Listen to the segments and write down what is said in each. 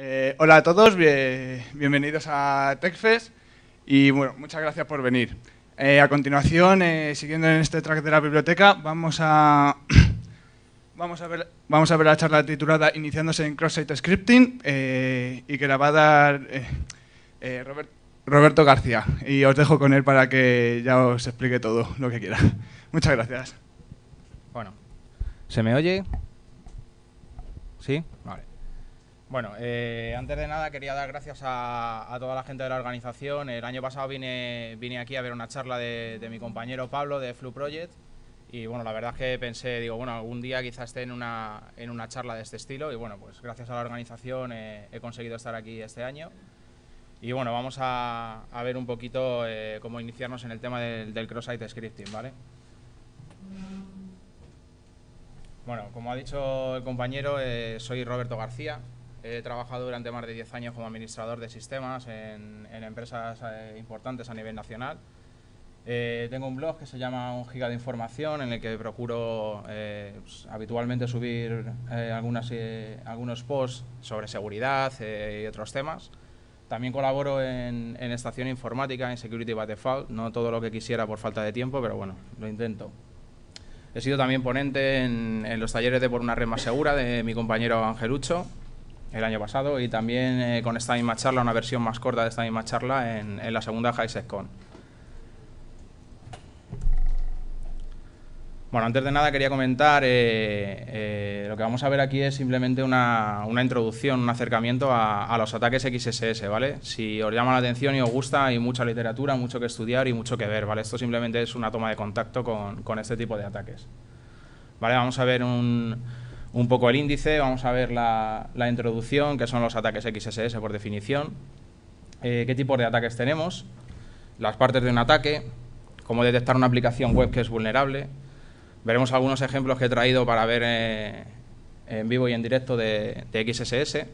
Eh, hola a todos, bienvenidos a TechFest y bueno, muchas gracias por venir. Eh, a continuación, eh, siguiendo en este track de la biblioteca, vamos a, vamos a, ver, vamos a ver la charla titulada Iniciándose en Cross-Site Scripting y que la va a dar Roberto García. Y os dejo con él para que ya os explique todo lo que quiera. Muchas gracias. Bueno, ¿se me oye? ¿Sí? Vale. Bueno, eh, antes de nada quería dar gracias a, toda la gente de la organización. El año pasado vine, aquí a ver una charla de, mi compañero Pablo de Flu Project y bueno, la verdad es que pensé, digo, bueno, algún día quizás esté en una, en una charla de este estilo y bueno, pues gracias a la organización he conseguido estar aquí este año. Y bueno, vamos a, ver un poquito eh, cómo iniciarnos en el tema del, del cross-site scripting, ¿vale? Bueno, como ha dicho el compañero, eh, soy Roberto García, He trabajado durante más de 10 años como administrador de sistemas en, empresas eh, importantes a nivel nacional. Eh, tengo un blog que se llama Un Giga de Información, en el que procuro eh, pues, habitualmente subir algunas, algunos posts sobre seguridad y otros temas. También colaboro en, en Estación Informática, en Security by Default, no todo lo que quisiera por falta de tiempo, pero bueno, lo intento. He sido también ponente en, los talleres de Por una Red Más Segura de mi compañero Ángel Ucho el año pasado y también eh, con esta misma charla, una versión más corta de esta misma charla en, la segunda HiSETcon. Bueno, antes de nada quería comentar, eh, eh, lo que vamos a ver aquí es simplemente una, introducción, un acercamiento a, los ataques XSS, ¿vale? Si os llama la atención y os gusta, hay mucha literatura, mucho que estudiar y mucho que ver, ¿vale? Esto simplemente es una toma de contacto con, con este tipo de ataques. Vale, vamos a ver un, un poco el índice, vamos a ver la, introducción, que son los ataques XSS por definición, eh, qué tipos de ataques tenemos, las partes de un ataque, cómo detectar una aplicación web que es vulnerable. Veremos algunos ejemplos que he traído para ver eh, en vivo y en directo de, XSS.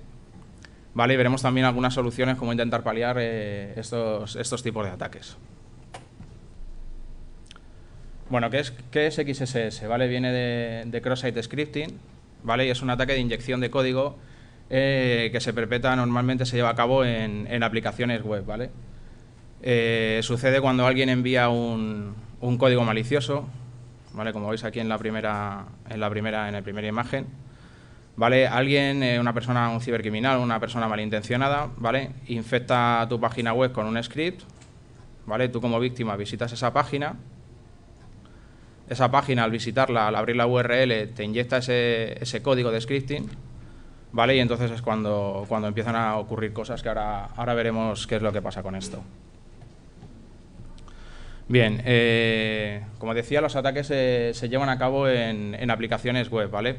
¿vale? Y veremos también algunas soluciones, como intentar paliar eh, estos, estos tipos de ataques. Bueno, ¿qué es, qué es XSS? ¿Vale? Viene de, de Cross-Site Scripting, ¿vale? es un ataque de inyección de código eh, que se perpetra normalmente, se lleva a cabo en, en aplicaciones web, ¿vale? Eh, sucede cuando alguien envía un, un, código malicioso, ¿vale? Como veis aquí en la primera, en la primera, en la primera imagen. ¿Vale? Alguien, eh, una persona, un cibercriminal, una persona malintencionada, ¿vale? Infecta tu página web con un script, ¿vale? Tú como víctima visitas esa página esa página, al visitarla, al abrir la URL, te inyecta ese, código de scripting, ¿vale? Y entonces es cuando, cuando empiezan a ocurrir cosas que ahora, ahora veremos qué es lo que pasa con esto. Bien, eh, como decía, los ataques se llevan a cabo en, aplicaciones web, ¿vale?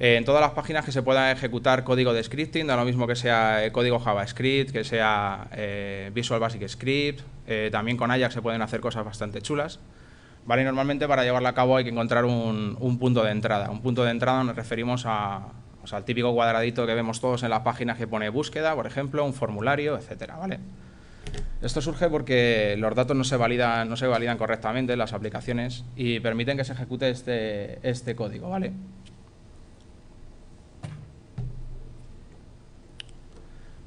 Eh, en todas las páginas que se pueda ejecutar código de scripting, da lo mismo que sea eh, código JavaScript, que sea Visual Basic Script, también con Ajax se pueden hacer cosas bastante chulas. ¿vale? normalmente para llevarla a cabo hay que encontrar un, punto de entrada. Un punto de entrada nos referimos a, al típico cuadradito que vemos todos en las páginas que pone búsqueda, por ejemplo, un formulario, etcétera, ¿vale? Esto surge porque los datos no se validan, no se validan correctamente en las aplicaciones y permiten que se ejecute este, este código, ¿vale?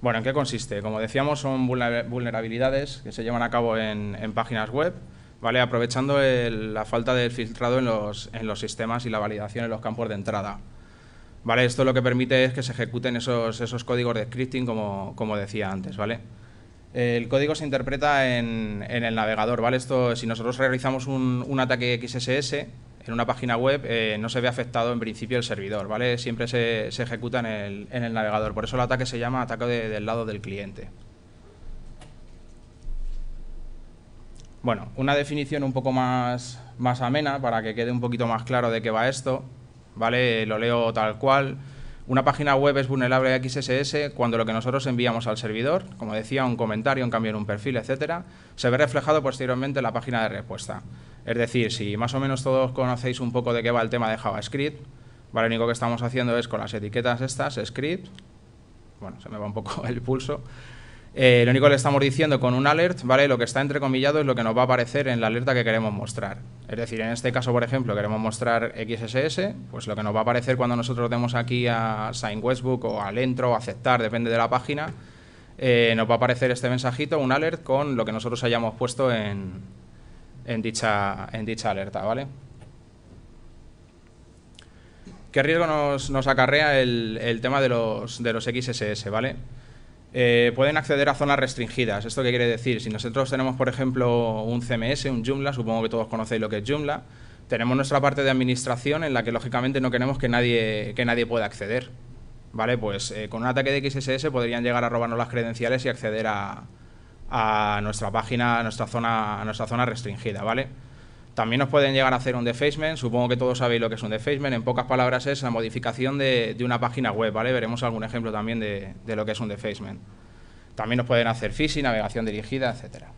Bueno, ¿en qué consiste? Como decíamos, son vulnerabilidades que se llevan a cabo en páginas web ¿vale? aprovechando la falta de filtrado en los, en los sistemas y la validación en los campos de entrada. ¿vale? Esto lo que permite es que se ejecuten esos, códigos de scripting, como, decía antes. ¿vale? El código se interpreta en, el navegador. ¿vale? Esto, si nosotros realizamos un, ataque XSS en una página web, eh, no se ve afectado en principio el servidor. ¿vale? Siempre se, ejecuta en el, navegador. Por eso el ataque se llama ataque del lado del cliente. Bueno, una definición un poco más, más amena para que quede un poquito más claro de qué va esto. ¿Vale? Lo leo tal cual. Una página web es vulnerable a XSS cuando lo que nosotros enviamos al servidor, como decía, un comentario, un cambio en un perfil, etcétera, se ve reflejado posteriormente en la página de respuesta. Es decir, si más o menos todos conocéis un poco de qué va el tema de JavaScript, ¿vale? lo único que estamos haciendo es con las etiquetas estas, script, bueno, se me va un poco el pulso, eh, lo único que le estamos diciendo con un alert, ¿vale? Lo que está entrecomillado es lo que nos va a aparecer en la alerta que queremos mostrar. Es decir, en este caso, por ejemplo, queremos mostrar XSS, pues lo que nos va a aparecer cuando nosotros demos aquí a Sign Westbook o al entro o aceptar, depende de la página, eh, nos va a aparecer este mensajito, un alert, con lo que nosotros hayamos puesto en, dicha, alerta, ¿vale? ¿Qué riesgo nos, acarrea el, tema de los, de XSS, ¿vale? vale eh, pueden acceder a zonas restringidas. ¿Esto qué quiere decir? Si nosotros tenemos, por ejemplo, un CMS, un Joomla, supongo que todos conocéis lo que es Joomla, tenemos nuestra parte de administración en la que lógicamente no queremos que nadie, que nadie pueda acceder. ¿Vale? Pues eh, con un ataque de XSS podrían llegar a robarnos las credenciales y acceder a, a nuestra página, a nuestra zona, a nuestra zona restringida, ¿vale? También nos pueden llegar a hacer un defacement, supongo que todos sabéis lo que es un defacement, en pocas palabras es la modificación de, una página web, ¿vale? Veremos algún ejemplo también de, lo que es un defacement. También nos pueden hacer phishing, navegación dirigida, etcétera.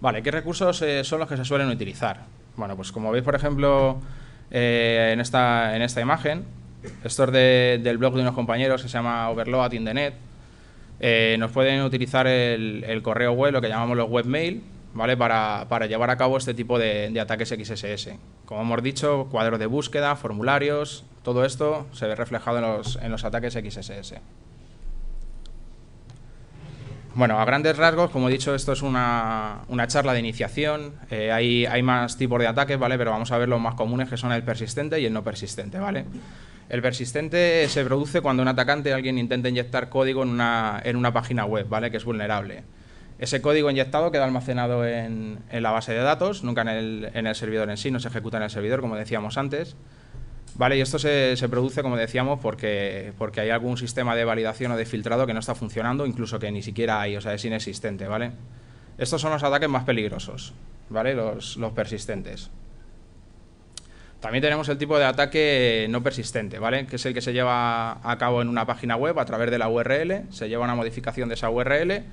Vale, ¿qué recursos eh, son los que se suelen utilizar? Bueno, pues como veis, por ejemplo, eh, en, esta, en esta imagen, esto es del blog de unos compañeros que se llama Overload in eh, nos pueden utilizar el, el correo web, lo que llamamos los webmail, ¿vale? Para, llevar a cabo este tipo de, ataques XSS. Como hemos dicho, cuadros de búsqueda, formularios, todo esto se ve reflejado en los, ataques XSS. Bueno, a grandes rasgos, como he dicho, esto es una, charla de iniciación. Eh, hay, más tipos de ataques, ¿vale? Pero vamos a ver los más comunes que son el persistente y el no persistente, ¿vale? El persistente se produce cuando un atacante, alguien intenta inyectar código en una, en una página web, ¿vale? Que es vulnerable. Ese código inyectado queda almacenado en, la base de datos, nunca en el, servidor en sí, no se ejecuta en el servidor, como decíamos antes. ¿Vale? Y esto se, produce, como decíamos, porque, porque, hay algún sistema de validación o de filtrado que no está funcionando, incluso que ni siquiera hay, o sea, es inexistente. ¿vale? Estos son los ataques más peligrosos, ¿vale? los, los persistentes. También tenemos el tipo de ataque no persistente, ¿vale? Que es el que se lleva a cabo en una página web a través de la URL, se lleva una modificación de esa URL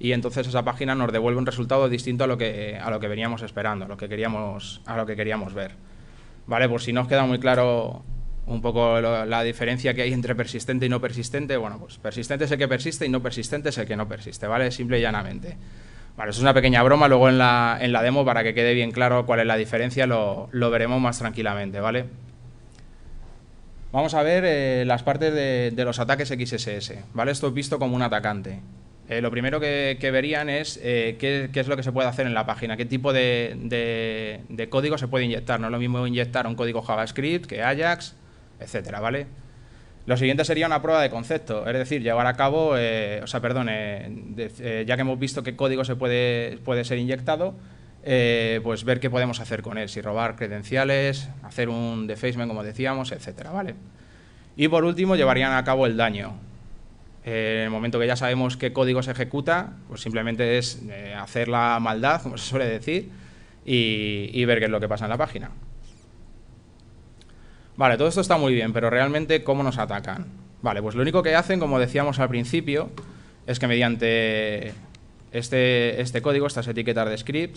y entonces esa página nos devuelve un resultado distinto a lo que, eh, a lo que veníamos esperando, a lo que queríamos, a lo que queríamos ver. Vale, por si no os queda muy claro un poco la diferencia que hay entre persistente y no persistente, bueno, pues persistente es el que persiste y no persistente es el que no persiste, ¿vale? Simple y llanamente. Vale, es una pequeña broma, luego en la, en la demo para que quede bien claro cuál es la diferencia lo, veremos más tranquilamente, ¿vale? Vamos a ver eh, las partes de, los ataques XSS, ¿vale? Esto es visto como un atacante. Eh, lo primero que, verían es eh, qué, es lo que se puede hacer en la página, qué tipo de, código se puede inyectar. No es lo mismo inyectar un código JavaScript que Ajax, etcétera, ¿vale? Lo siguiente sería una prueba de concepto, es decir, llevar a cabo, eh, o sea, perdón, ya que hemos visto qué código se puede, puede ser inyectado, pues ver qué podemos hacer con él, si robar credenciales, hacer un defacement, como decíamos, etcétera, ¿vale? Y por último, llevarían a cabo el daño, eh, en el momento que ya sabemos qué código se ejecuta, pues simplemente es eh, hacer la maldad, como se suele decir, y, y, ver qué es lo que pasa en la página. Vale, todo esto está muy bien, pero realmente, ¿cómo nos atacan? Vale, pues lo único que hacen, como decíamos al principio, es que mediante este, este código, estas etiquetas de script,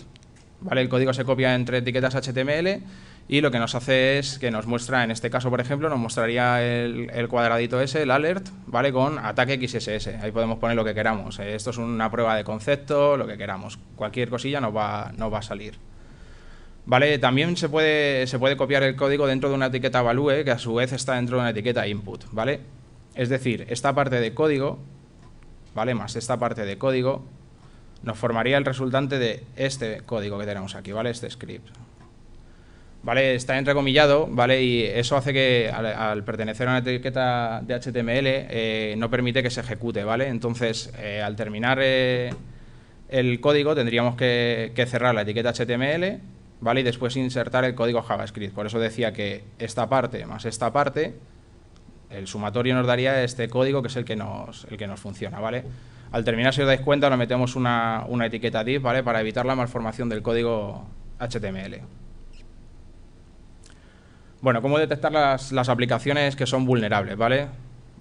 ¿vale? El código se copia entre etiquetas HTML y lo que nos hace es que nos muestra, en este caso por ejemplo, nos mostraría el, cuadradito ese, el alert, ¿vale? Con ataque XSS. Ahí podemos poner lo que queramos. Eh, esto es una prueba de concepto, lo que queramos. Cualquier cosilla nos va, va a salir. ¿Vale? También se puede, se puede copiar el código dentro de una etiqueta value eh, que a su vez está dentro de una etiqueta input, ¿vale? Es decir, esta parte de código, ¿vale? Más esta parte de código nos formaría el resultante de este código que tenemos aquí, ¿vale? Este script. ¿vale? Está entrecomillado, ¿vale? Y eso hace que al, pertenecer a una etiqueta de HTML eh, no permite que se ejecute, ¿vale? Entonces, eh, al terminar eh, el código tendríamos que, cerrar la etiqueta HTML, ¿vale? Y después insertar el código JavaScript. Por eso decía que esta parte más esta parte, el sumatorio nos daría este código que es el que nos, el que nos funciona, ¿vale? Al terminar, si os dais cuenta, le metemos una, una etiqueta div, ¿vale? Para evitar la malformación del código HTML. Bueno, ¿cómo detectar las, aplicaciones que son vulnerables? ¿vale?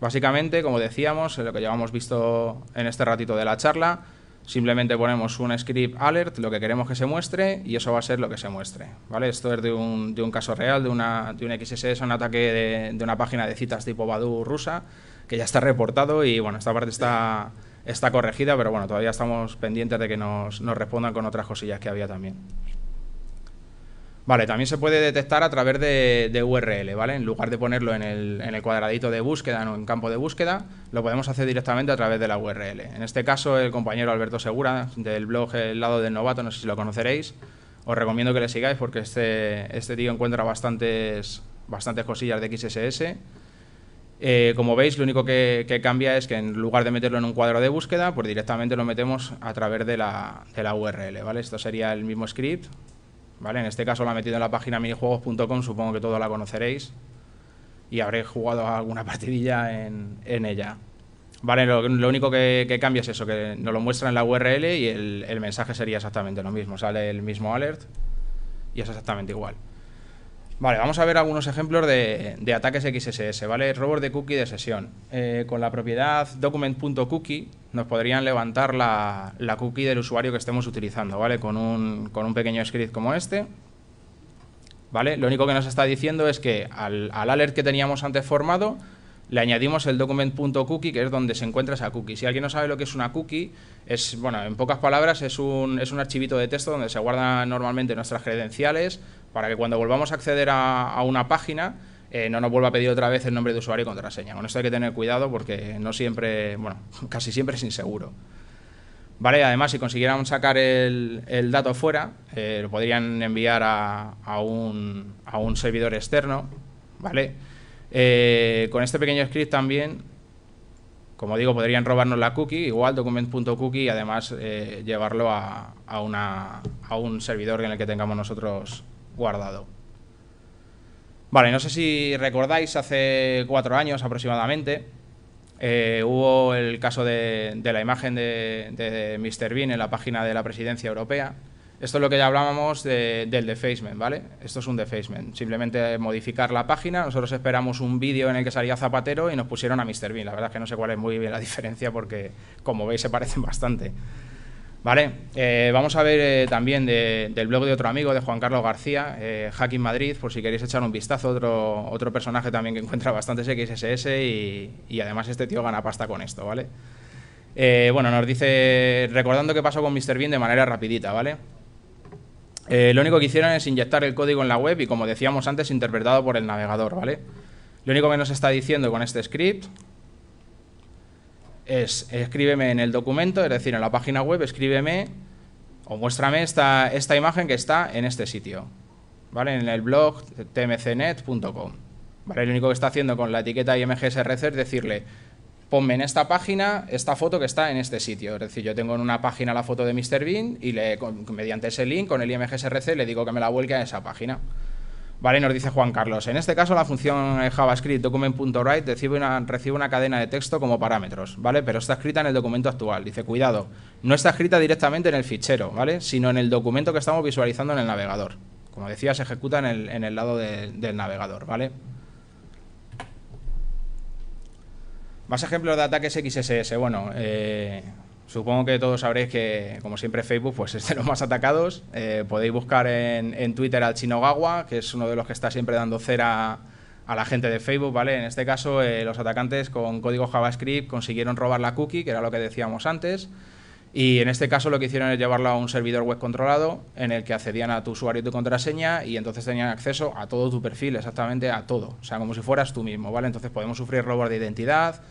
Básicamente, como decíamos, eh, lo que llevamos visto en este ratito de la charla, simplemente ponemos un script alert, lo que queremos que se muestre, y eso va a ser lo que se muestre. ¿vale? Esto es de un, caso real, de, una, un XSS, un ataque de, una página de citas tipo Badu rusa, que ya está reportado y bueno, esta parte está, corregida, pero bueno, todavía estamos pendientes de que nos respondan con otras cosillas que había también. Vale, también se puede detectar a través de, URL, ¿vale? En lugar de ponerlo en el, cuadradito de búsqueda o en campo de búsqueda, lo podemos hacer directamente a través de la URL. En este caso, el compañero Alberto Segura, del blog El lado del novato, no sé si lo conoceréis, os recomiendo que le sigáis porque este, este tío encuentra bastantes, bastantes cosillas de XSS. Eh, como veis, lo único que, cambia es que en lugar de meterlo en un cuadro de búsqueda, pues directamente lo metemos a través de la, de la URL, ¿vale? Esto sería el mismo script, en este caso la he metido en la página minijuegos.com, supongo que todos la conoceréis. Y habréis jugado alguna partidilla en, ella. Vale, lo, único que, cambia es eso, que nos lo muestra en la URL y el, mensaje sería exactamente lo mismo. Sale el mismo alert y es exactamente igual. Vale, vamos a ver algunos ejemplos de, ataques XSS, ¿vale? Robot de cookie de sesión. Eh, con la propiedad document.cookie nos podrían levantar la, cookie del usuario que estemos utilizando, ¿vale? Con un, con un, pequeño script como este, ¿vale? Lo único que nos está diciendo es que al, al alert que teníamos antes formado, le añadimos el document.cookie, que es donde se encuentra esa cookie. Si alguien no sabe lo que es una cookie, es, bueno, en pocas palabras, es un, es un archivito de texto donde se guardan normalmente nuestras credenciales para que cuando volvamos a acceder a, a una página eh, no nos vuelva a pedir otra vez el nombre de usuario y contraseña. Con esto hay que tener cuidado porque no siempre, bueno, casi siempre es inseguro. ¿Vale? Además, si consiguieran sacar el, dato fuera, eh, lo podrían enviar a, un, servidor externo. ¿Vale? Eh, con este pequeño script también, como digo, podrían robarnos la cookie, igual document.cookie, y además llevarlo a un servidor en el que tengamos nosotros guardado. Vale, no sé si recordáis, hace cuatro años aproximadamente eh, hubo el caso de, la imagen de, Mr. Bean en la página de la presidencia europea. Esto es lo que ya hablábamos del defacement, ¿vale? Esto es un defacement, simplemente modificar la página. Nosotros esperamos un vídeo en el que salía Zapatero y nos pusieron a Mr. Bean. La verdad es que no sé cuál es muy bien la diferencia porque, como veis, se parecen bastante. Vale, eh, vamos a ver eh, también del blog de otro amigo, de Juan Carlos García, eh, Hacking Madrid, por si queréis echar un vistazo, otro, otro personaje también que encuentra bastantes XSS y, además este tío gana pasta con esto, ¿vale? bueno, nos dice, recordando qué pasó con Mr. Bean de manera rapidita, ¿vale? lo único que hicieron es inyectar el código en la web y como decíamos antes, interpretado por el navegador, ¿vale? Lo único que nos está diciendo con este script es escríbeme en el documento, es decir, en la página web, escríbeme o muéstrame esta, imagen que está en este sitio, ¿vale? En el blog tmcnet.com. ¿Vale? Lo único que está haciendo con la etiqueta IMGSRC es decirle, ponme en esta página esta foto que está en este sitio. Es decir, yo tengo en una página la foto de Mr. Bean y mediante ese link con el IMGSRC le digo que me la vuelque a esa página. Vale, nos dice Juan Carlos. En este caso, la función JavaScript document.write recibe una, recibe una cadena de texto como parámetros, ¿vale? Pero está escrita en el documento actual. Dice, cuidado, no está escrita directamente en el fichero, ¿vale? Sino en el documento que estamos visualizando en el navegador. Como decía, se ejecuta en el, lado del navegador, ¿vale? Más ejemplos de ataques XSS. Bueno, eh, Supongo que todos sabréis que, como siempre, Facebook pues, es de los más atacados. Eh, podéis buscar en, Twitter al Chinogawa, que es uno de los que está siempre dando cera a la gente de Facebook, ¿vale? En este caso, eh, los atacantes con código JavaScript consiguieron robar la cookie, que era lo que decíamos antes. Y en este caso lo que hicieron es llevarla a un servidor web controlado en el que accedían a tu usuario y tu contraseña y entonces tenían acceso a todo tu perfil, exactamente a todo. O sea, como si fueras tú mismo, ¿vale? Entonces podemos sufrir robos de identidad,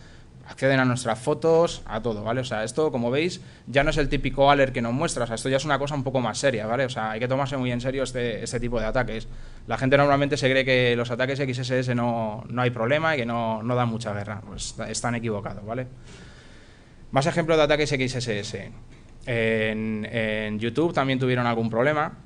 acceden a nuestras fotos, a todo, ¿vale? O sea, esto, como veis, ya no es el típico alert que nos muestra, esto ya es una cosa un poco más seria, ¿vale? O sea, hay que tomarse muy en serio este, este tipo de ataques. La gente normalmente se cree que los ataques XSS no, hay problema y que no, dan mucha guerra, pues están equivocados, ¿vale? Más ejemplos de ataques XSS. En, YouTube también tuvieron algún problema,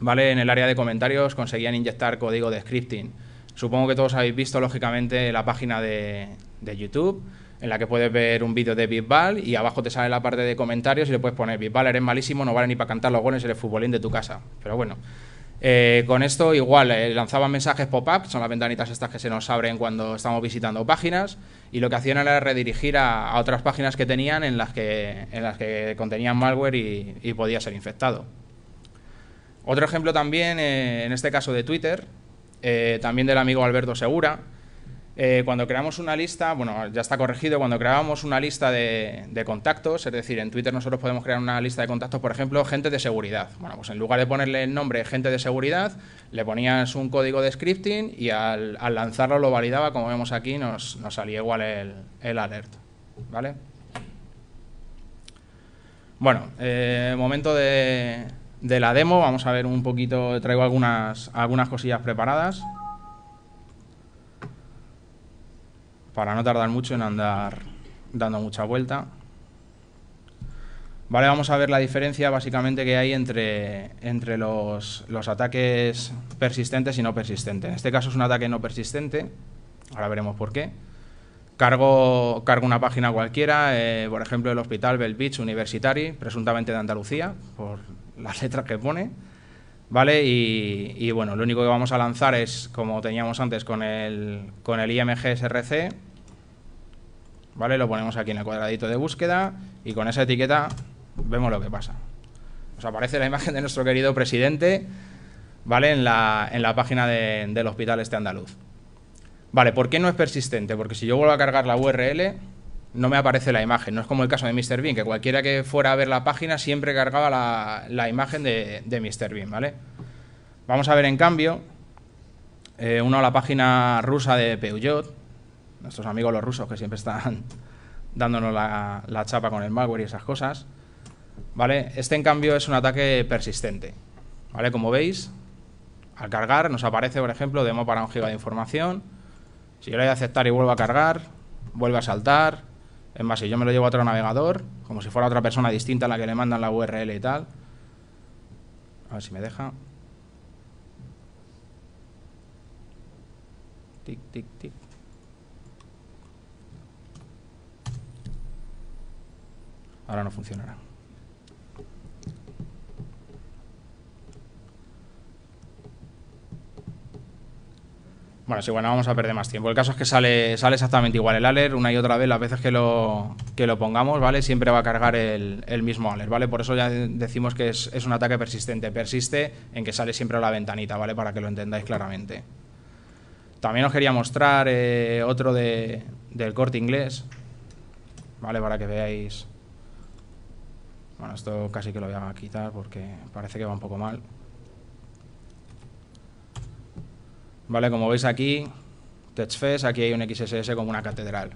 ¿vale? En el área de comentarios conseguían inyectar código de scripting. Supongo que todos habéis visto, lógicamente, la página de, de YouTube en la que puedes ver un vídeo de Bisbal y abajo te sale la parte de comentarios y le puedes poner Bisbal eres malísimo, no vale ni para cantar los goles, eres futbolín de tu casa. Pero bueno, eh, con esto igual eh, lanzaban mensajes pop-up, son las ventanitas estas que se nos abren cuando estamos visitando páginas y lo que hacían era redirigir a, otras páginas que tenían en las que, las que contenían malware y, podía ser infectado. Otro ejemplo también, eh, en este caso de Twitter, también del amigo Alberto Segura, eh, cuando creamos una lista, bueno, ya está corregido, cuando creamos una lista de, contactos, es decir, en Twitter nosotros podemos crear una lista de contactos, por ejemplo, gente de seguridad. Bueno, pues en lugar de ponerle el nombre gente de seguridad, le ponías un código de scripting y al, lanzarlo lo validaba, como vemos aquí, nos, salía igual el, alert, ¿vale? Bueno, eh, momento de, la demo, vamos a ver un poquito, traigo algunas cosillas preparadas. para no tardar mucho en andar dando mucha vuelta. Vale, vamos a ver la diferencia básicamente que hay entre, entre los, ataques persistentes y no persistentes. En este caso es un ataque no persistente, ahora veremos por qué. Cargo, cargo, una página cualquiera, eh, por ejemplo, el Hospital Bell Beach Universitari, presuntamente de Andalucía, por las letras que pone. ¿vale? Y, bueno, lo único que vamos a lanzar es, como teníamos antes con el, con el IMG ¿vale? Lo ponemos aquí en el cuadradito de búsqueda y con esa etiqueta vemos lo que pasa. Nos aparece la imagen de nuestro querido presidente, ¿vale? En la, página del hospital este andaluz. Vale, ¿por qué no es persistente? Porque si yo vuelvo a cargar la URL, no me aparece la imagen. No es como el caso de Mr. Bean, que cualquiera que fuera a ver la página siempre cargaba la, imagen de, de Mr. Bean, ¿vale? Vamos a ver, en cambio, eh, uno a la página rusa de Peugeot, nuestros amigos los rusos que siempre están dándonos la, la chapa con el malware y esas cosas, ¿vale? Este, en cambio, es un ataque persistente, ¿vale? Como veis, al cargar nos aparece, por ejemplo, demo para un giga de información. Si yo le doy a aceptar y vuelvo a cargar, vuelve a saltar, es más, si yo me lo llevo a otro navegador, como si fuera otra persona distinta a la que le mandan la URL y tal. A ver si me deja. Tic, tic, tic. Ahora no funcionará. Bueno, sí, bueno, vamos a perder más tiempo. El caso es que sale, sale exactamente igual el alert una y otra vez, las veces que lo, pongamos, ¿vale? Siempre va a cargar el, mismo alert, ¿vale? Por eso ya decimos que es, un ataque persistente. Persiste en que sale siempre a la ventanita, ¿vale? Para que lo entendáis claramente. También os quería mostrar eh, otro del corte inglés, ¿vale? Para que veáis... Bueno, esto casi que lo voy a quitar porque parece que va un poco mal. ¿Vale? Como veis aquí, TechFest, aquí hay un XSS como una catedral.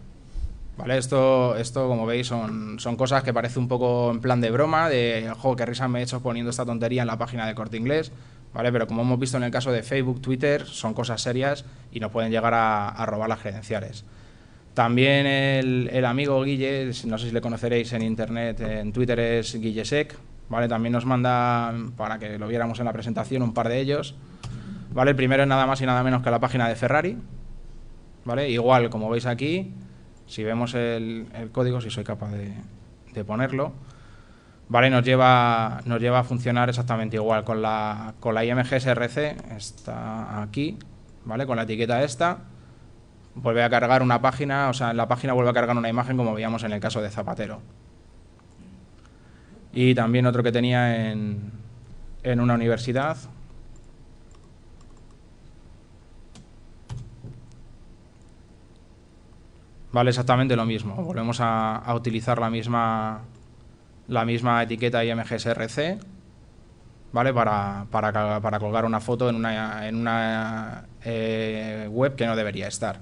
¿Vale? Esto, esto como veis, son, son cosas que parece un poco en plan de broma, de, jo, qué risa me he hecho poniendo esta tontería en la página de Corte Inglés, ¿vale? Pero como hemos visto en el caso de Facebook, Twitter, son cosas serias y nos pueden llegar a, robar las credenciales. También el, amigo Guille, no sé si le conoceréis en internet, en Twitter es GuilleSec, ¿vale? También nos manda, para que lo viéramos en la presentación, un par de ellos, ¿vale? El primero es nada más y nada menos que la página de Ferrari, ¿vale? Igual, como veis aquí, si vemos el, código, si soy capaz de, ponerlo, ¿vale? Nos lleva, nos lleva a funcionar exactamente igual con la, con la IMG SRC, está aquí, ¿vale? Con la etiqueta esta, vuelve a cargar una página, o sea, la página vuelve a cargar una imagen como veíamos en el caso de Zapatero. Y también otro que tenía en, en una universidad, vale exactamente lo mismo. Volvemos a, utilizar la misma, la misma etiqueta IMGSRC ¿vale? Para, para, para, colgar una foto en una, en una eh, web que no debería estar.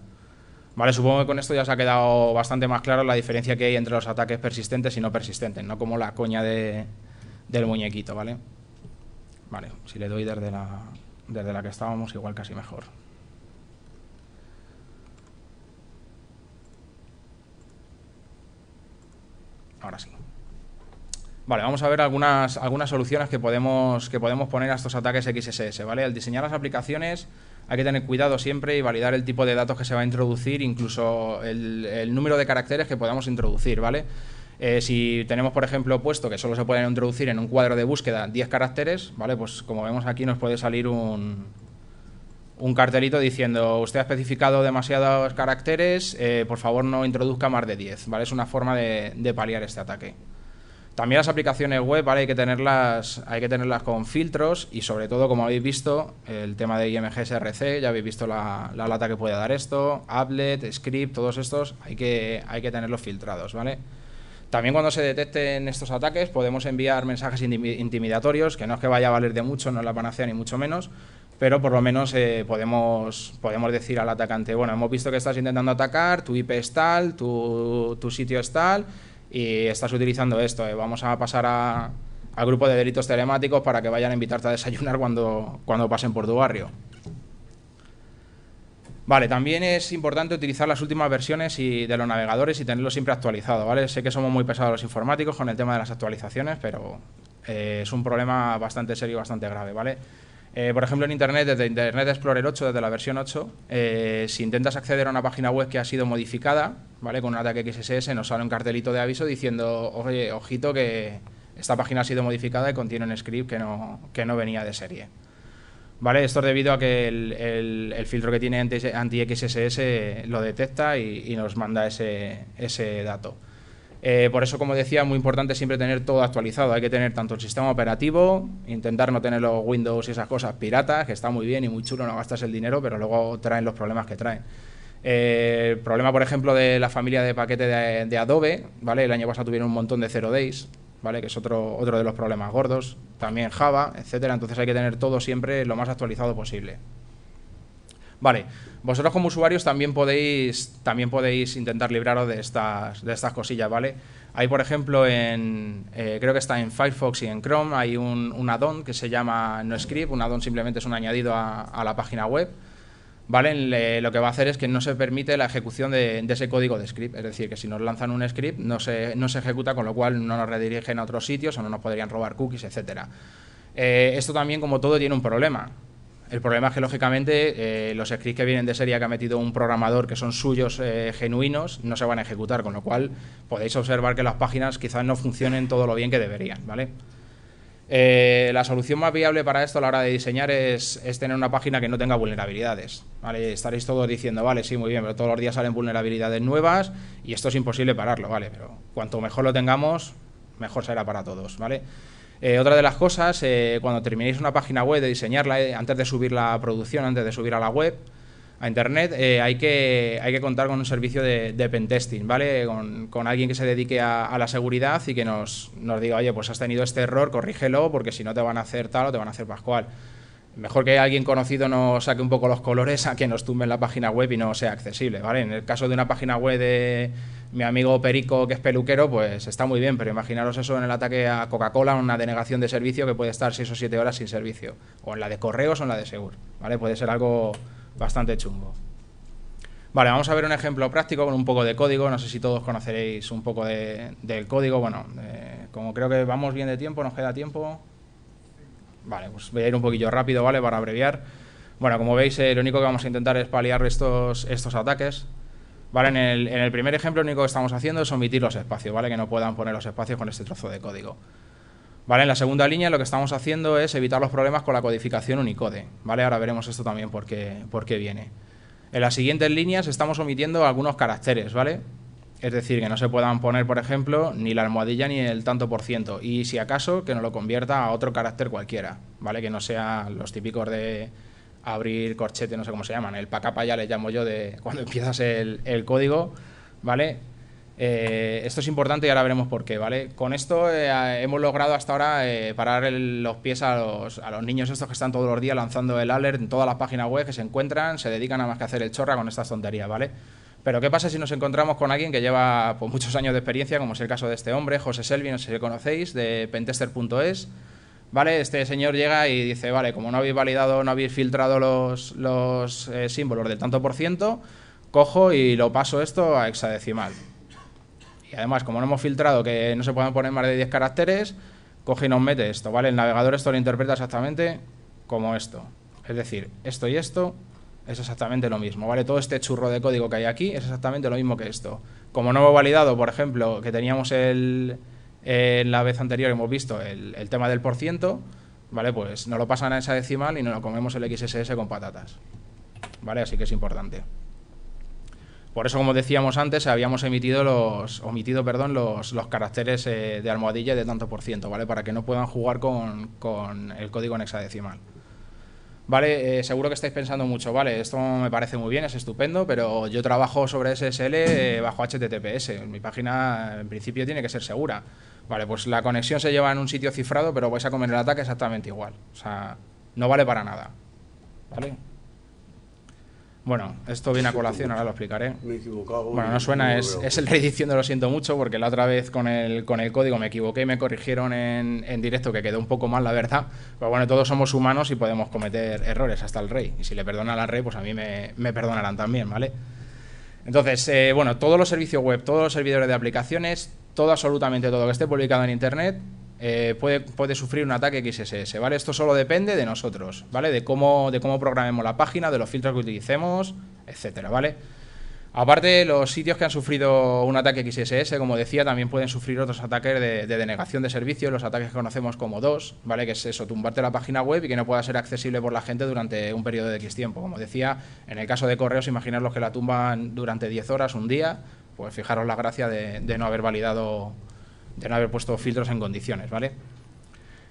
Vale, supongo que con esto ya se ha quedado bastante más claro la diferencia que hay entre los ataques persistentes y no persistentes, no como la coña del muñequito, ¿vale? Vale, si le doy desde la, desde la que estábamos, igual casi mejor. ahora sí. Vale, vamos a ver algunas, algunas soluciones que podemos, que podemos poner a estos ataques XSS, ¿vale? Al diseñar las aplicaciones hay que tener cuidado siempre y validar el tipo de datos que se va a introducir, incluso el, número de caracteres que podamos introducir, ¿vale? Eh, si tenemos, por ejemplo, puesto que solo se pueden introducir en un cuadro de búsqueda 10 caracteres, ¿vale? Pues como vemos aquí nos puede salir un, un cartelito diciendo usted ha especificado demasiados caracteres, eh, por favor no introduzca más de 10, ¿vale? Es una forma de, paliar este ataque. También las aplicaciones web, ¿vale? Hay que, tenerlas, hay que tenerlas con filtros y sobre todo, como habéis visto, el tema de IMGSRC, ya habéis visto la, lata que puede dar esto, Applet, Script, todos estos, hay que, hay que tenerlos filtrados, ¿vale? También cuando se detecten estos ataques podemos enviar mensajes intimidatorios, que no es que vaya a valer de mucho, no es la panacea ni mucho menos, pero por lo menos eh, podemos, podemos decir al atacante, bueno, hemos visto que estás intentando atacar, tu IP es tal, tu, sitio es tal, y estás utilizando esto, eh. vamos a pasar a, al grupo de delitos telemáticos para que vayan a invitarte a desayunar cuando, cuando pasen por tu barrio. Vale, también es importante utilizar las últimas versiones y de los navegadores y tenerlos siempre actualizado, ¿vale? Sé que somos muy pesados los informáticos con el tema de las actualizaciones, pero eh, es un problema bastante serio y bastante grave, ¿vale? Eh, por ejemplo, en Internet, desde Internet Explorer 8, desde la versión 8, eh, si intentas acceder a una página web que ha sido modificada, ¿vale? Con un ataque XSS nos sale un cartelito de aviso diciendo, oye, ojito que esta página ha sido modificada y contiene un script que no, que no venía de serie. ¿Vale? Esto es debido a que el, filtro que tiene anti-XSS lo detecta y, nos manda ese, ese dato. Eh, por eso, como decía, es muy importante siempre tener todo actualizado. Hay que tener tanto el sistema operativo, intentar no tener los Windows y esas cosas piratas, que está muy bien y muy chulo, no gastas el dinero, pero luego traen los problemas que traen. Eh, el problema, por ejemplo, de la familia de paquetes de, Adobe, ¿vale? El año pasado tuvieron un montón de zero days, ¿vale? Que es otro, otro de los problemas gordos. También Java, etcétera. Entonces hay que tener todo siempre lo más actualizado posible. Vale, vosotros como usuarios también podéis, también podéis intentar libraros de estas, de estas cosillas, ¿vale? Hay, por ejemplo, en, eh, creo que está en Firefox y en Chrome, hay un, un add-on que se llama NoScript, un add-on simplemente es un añadido a, la página web, ¿vale? lo que va a hacer es que no se permite la ejecución de, ese código de script, es decir, que si nos lanzan un script no se, no se ejecuta, con lo cual no nos redirigen a otros sitios o no nos podrían robar cookies, etcétera. Eh, esto también, como todo, tiene un problema. El problema es que, lógicamente, eh, los scripts que vienen de serie que ha metido un programador que son suyos eh, genuinos no se van a ejecutar, con lo cual podéis observar que las páginas quizás no funcionen todo lo bien que deberían, ¿vale? Eh, la solución más viable para esto a la hora de diseñar es, es tener una página que no tenga vulnerabilidades. ¿vale? Estaréis todos diciendo, vale, sí, muy bien, pero todos los días salen vulnerabilidades nuevas y esto es imposible pararlo, ¿vale? Pero cuanto mejor lo tengamos, mejor será para todos, ¿vale? Eh, otra de las cosas, eh, cuando terminéis una página web de diseñarla, eh, antes de subir la producción, antes de subir a la web, a internet, eh, hay, que, contar con un servicio de, pentesting, ¿vale? Con, alguien que se dedique a, la seguridad y que nos, nos, diga, oye, pues has tenido este error, corrígelo, porque si no te van a hacer tal o te van a hacer pascual mejor que alguien conocido nos saque un poco los colores a que nos tumben la página web y no sea accesible, En el caso de una página web de mi amigo Perico, que es peluquero, pues está muy bien, pero imaginaros eso en el ataque a Coca-Cola, una denegación de servicio que puede estar 6 o 7 horas sin servicio, o en la de correos o en la de Segur, ¿vale? Puede ser algo bastante chungo. Vale, vamos a ver un ejemplo práctico con un poco de código. No sé si todos conoceréis un poco del código. Bueno, eh, como creo que vamos bien de tiempo, nos queda tiempo. Vale, pues voy a ir un poquillo rápido, ¿vale? Para abreviar. Bueno, como veis, eh, lo único que vamos a intentar es paliar estos, estos ataques. ¿Vale? En el, primer ejemplo lo único que estamos haciendo es omitir los espacios, ¿vale? Que no puedan poner los espacios con este trozo de código. ¿Vale? En la segunda línea lo que estamos haciendo es evitar los problemas con la codificación Unicode, ¿vale? Ahora veremos esto también por qué, viene. En las siguientes líneas estamos omitiendo algunos caracteres, ¿vale? Es decir, que no se puedan poner, por ejemplo, ni la almohadilla ni el tanto por ciento. Y si acaso, que no lo convierta a otro carácter cualquiera, ¿vale? Que no sean los típicos de abrir corchete, no sé cómo se llaman. El pacapa ya le llamo yo de cuando empiezas el, código, ¿vale? Eh, esto es importante y ahora veremos por qué, ¿vale? Con esto eh, hemos logrado hasta ahora eh, parar los pies a los, a los, niños estos que están todos los días lanzando el alert en todas las páginas web que se encuentran, se dedican a más que hacer el chorra con estas tonterías, ¿vale? Pero ¿qué pasa si nos encontramos con alguien que lleva pues, muchos años de experiencia, como es el caso de este hombre, José Selvi, no sé si lo conocéis, de pentester.es? ¿Vale? Este señor llega y dice, vale, como no habéis validado, no habéis filtrado los, eh, símbolos del tanto por ciento, cojo y lo paso esto a hexadecimal. Y además, como no hemos filtrado que no se puedan poner más de 10 caracteres, coge y nos mete esto, ¿vale? El navegador esto lo interpreta exactamente como esto. Es decir, esto y esto es exactamente lo mismo, ¿vale? Todo este churro de código que hay aquí es exactamente lo mismo que esto. Como no hemos validado, por ejemplo, que teníamos el, en eh, la vez anterior hemos visto el, tema del por ciento, ¿vale? Pues no lo pasan a esa decimal y no lo comemos el XSS con patatas, ¿vale? Así que es importante. Por eso, como decíamos antes, habíamos emitido los, omitido perdón, los, caracteres eh, de almohadilla de tanto por ciento, ¿vale? Para que no puedan jugar con, con el código en hexadecimal. Vale, eh, seguro que estáis pensando mucho, vale, esto me parece muy bien, es estupendo, pero yo trabajo sobre SSL eh, bajo HTTPS. Mi página en principio tiene que ser segura. Vale, pues la conexión se lleva en un sitio cifrado, pero vais a comer el ataque exactamente igual. O sea, no vale para nada. ¿Vale? Bueno, esto viene a colación, ahora lo explicaré. Me equivocado. Bueno, no suena, es, el rey diciendo lo siento mucho, porque la otra vez con el, con el código me equivoqué y me corrigieron en, directo, que quedó un poco mal, la verdad. Pero bueno, todos somos humanos y podemos cometer errores, hasta el rey. Y si le perdona al rey, pues a mí me, perdonarán también, ¿vale? Entonces, eh, bueno, todos los servicios web, todos los servidores de aplicaciones, todo absolutamente todo que esté publicado en Internet, eh, puede, sufrir un ataque XSS, ¿vale? Esto solo depende de nosotros, ¿vale? De cómo, de cómo programemos la página, de los filtros que utilicemos, etcétera, ¿vale? Aparte, los sitios que han sufrido un ataque XSS, como decía, también pueden sufrir otros ataques de, denegación de servicio. los ataques que conocemos como DOS, ¿vale? Que es eso, tumbarte la página web y que no pueda ser accesible por la gente durante un periodo de X tiempo. Como decía, en el caso de correos, imaginaros que la tumban durante 10 horas, un día, pues fijaros la gracia de no haber validado de no haber puesto filtros en condiciones, ¿vale?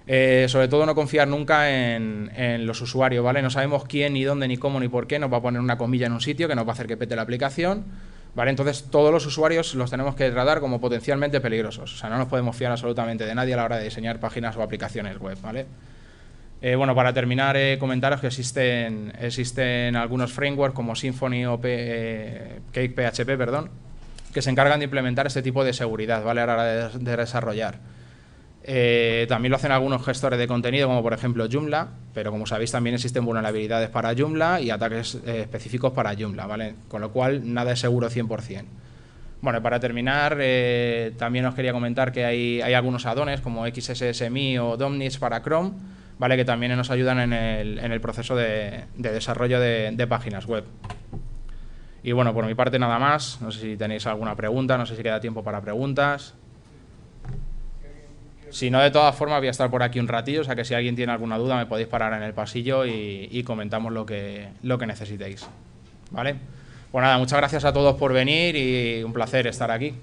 Eh, sobre todo no confiar nunca en, los usuarios, ¿vale? No sabemos quién, ni dónde, ni cómo, ni por qué nos va a poner una comilla en un sitio que nos va a hacer que pete la aplicación, ¿vale? Entonces todos los usuarios los tenemos que tratar como potencialmente peligrosos, o sea, no nos podemos fiar absolutamente de nadie a la hora de diseñar páginas o aplicaciones web, ¿vale? Eh, bueno, para terminar, eh, comentaros que existen, existen algunos frameworks como Symfony o perdón, que se encargan de implementar este tipo de seguridad, ¿vale? A la hora de, desarrollar. Eh, también lo hacen algunos gestores de contenido, como por ejemplo Joomla, pero como sabéis también existen vulnerabilidades para Joomla y ataques eh, específicos para Joomla, ¿vale? Con lo cual nada es seguro 100%. Bueno, para terminar, eh, también os quería comentar que hay, hay algunos addones como XSSMI o DOMNIS para Chrome, ¿vale? Que también nos ayudan en el, proceso de, desarrollo de páginas web. Y bueno, por mi parte nada más. No sé si tenéis alguna pregunta, no sé si queda tiempo para preguntas. Si no, de todas formas voy a estar por aquí un ratillo, o sea que si alguien tiene alguna duda me podéis parar en el pasillo y, comentamos lo que, lo que necesitéis. ¿Vale? Pues nada, muchas gracias a todos por venir y un placer estar aquí.